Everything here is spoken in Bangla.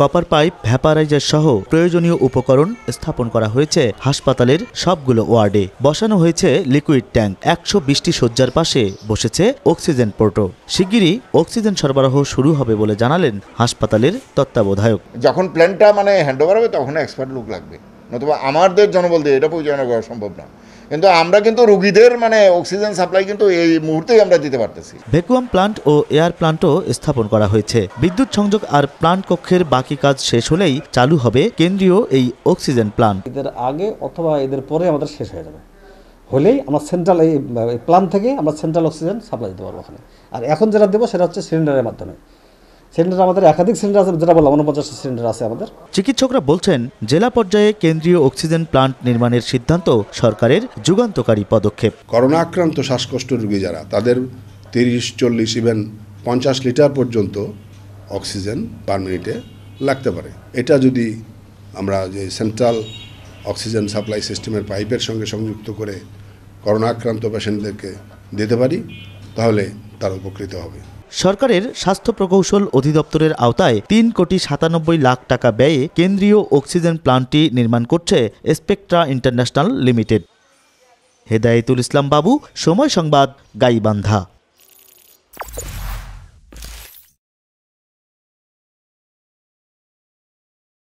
কপার পাইপ ভ্যাপারাইজার সহ প্রয়োজনীয় উপকরণ স্থাপন করা হয়েছে হাসপাতালের সবগুলো ওয়ার্ডে বসানো হয়েছে লিকুইড ট্যাঙ্ক একশো বিশটি শয্যার পাশে বসেছে অক্সিজেন পোর্টো শিগগিরই অক্সিজেন সরবরাহ শুরু হবে বলে জানালেন হাসপাতালের তত্ত্বাবধায়ক যখন প্ল্যানটা মানে হ্যান্ডওভার হবে তখন এক্সপার্ট লোক লাগবে নতুবা আমাদের জনবল দিয়ে এটা পরিচালনা করা সম্ভব না কিন্তু আমরা কিন্তু রুগীদের মানে অক্সিজেন সাপ্লাই কিন্তু এই মুহূর্তেই আমরা দিতে পারতেছি ভ্যাকুয়াম প্লান্ট ও এয়ার প্লান্টও স্থাপন করা হয়েছে বিদ্যুৎ সংযোগ আর প্লান্ট কক্ষের বাকি কাজ শেষ হলেই চালু হবে কেন্দ্রীয় এই অক্সিজেন প্লান্ট এদের আগে অথবা এদের পরে আমাদের শেষ হয়ে যাবে হলেই আমরা সেন্ট্রাল এই প্লান্ট থেকে আমরা সেন্ট্রাল অক্সিজেন সাপ্লাই দিতে পারবো ওখানে আর এখন যেটা দেবো সেটা হচ্ছে সিলিন্ডারের মাধ্যমে সিলিন্ডার আমাদের একাধিক সিলিন্ডার আছে যেটা বললাম উনপঞ্চাশটা সিলিন্ডার আছে আমাদের চিকিৎসকরা বলছেন জেলা পর্যায়ে কেন্দ্রীয় অক্সিজেন প্লান্ট নির্মাণের সিদ্ধান্ত সরকারের যুগান্তকারী পদক্ষেপ করোনা আক্রান্ত শ্বাসকষ্ট রোগী যারা তাদের তিরিশ চল্লিশ ইভেন পঞ্চাশ লিটার পর্যন্ত অক্সিজেন পার মিনিটে লাগতে পারে এটা যদি আমরা যে সেন্ট্রাল অক্সিজেন সাপ্লাই সিস্টেমের পাইপের সঙ্গে সংযুক্ত করে করোনা আক্রান্ত পেশেন্টদেরকে দিতে পারি তাহলে তারা উপকৃত হবে সরকারের স্বাস্থ্য প্রকৌশল অধিদপ্তরের আওতায় তিন কোটি সাতানব্বই লাখ টাকা ব্যয়ে কেন্দ্রীয় অক্সিজেন প্লান্টটি নির্মাণ করছে Spectra International Limited Hedayetul Islam Babu Somoy সংবাদ গাইবান্ধা